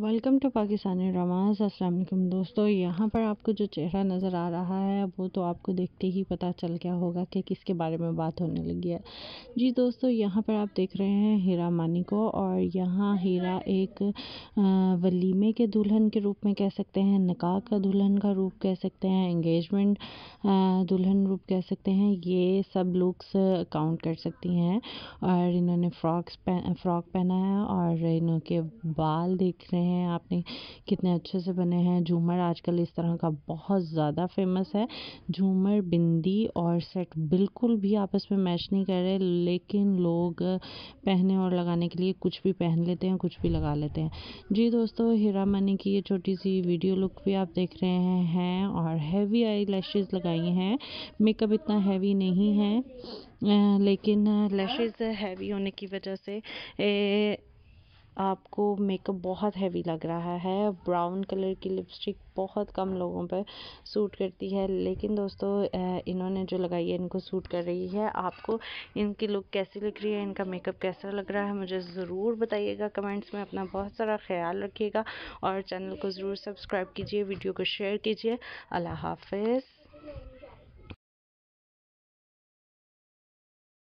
welcome to Pakistani dramas अस्सलाम वालेकुम दोस्तों यहाँ पर आपको जो चेहरा नज़र आ रहा है वो तो आपको देखते ही पता चल गया होगा कि किसके बारे में बात होने लगी है जी दोस्तों यहाँ पर आप देख रहे हैं हीरा मानी को और यहाँ हीरा एक वलीमे के दुल्हन के रूप में कह सकते हैं निकाह का दुल्हन का रूप कह सकते हैं इंगेजमेंट दुल्हन रूप कह सकते हैं ये सब लुक्स काउंट कर सकती हैं और इन्होंने फ्रॉक्स पह, फ्रॉक पहना है और इन्हों के बाल देख रहे हैं हैं आपने कितने अच्छे से बने हैं झूमर आजकल इस तरह का बहुत ज़्यादा फेमस है झूमर बिंदी और सेट बिल्कुल भी आपस में मैच नहीं कर रहे लेकिन लोग पहने और लगाने के लिए कुछ भी पहन लेते हैं कुछ भी लगा लेते हैं जी दोस्तों हीरा मनी की ये छोटी सी वीडियो लुक भी आप देख रहे हैं और हैवी आई लैशेज लगाई हैं मेकअप इतना हैवी नहीं है लेकिन लैशेज़ हैवी होने की वजह से ए, आपको मेकअप बहुत हैवी लग रहा है ब्राउन कलर की लिपस्टिक बहुत कम लोगों पर सूट करती है लेकिन दोस्तों इन्होंने जो लगाई है इनको सूट कर रही है आपको इनकी लुक कैसी लग रही है इनका मेकअप कैसा लग रहा है मुझे ज़रूर बताइएगा कमेंट्स में अपना बहुत सारा ख्याल रखिएगा और चैनल को ज़रूर सब्सक्राइब कीजिए वीडियो को शेयर कीजिए अल्लाह हाफिज़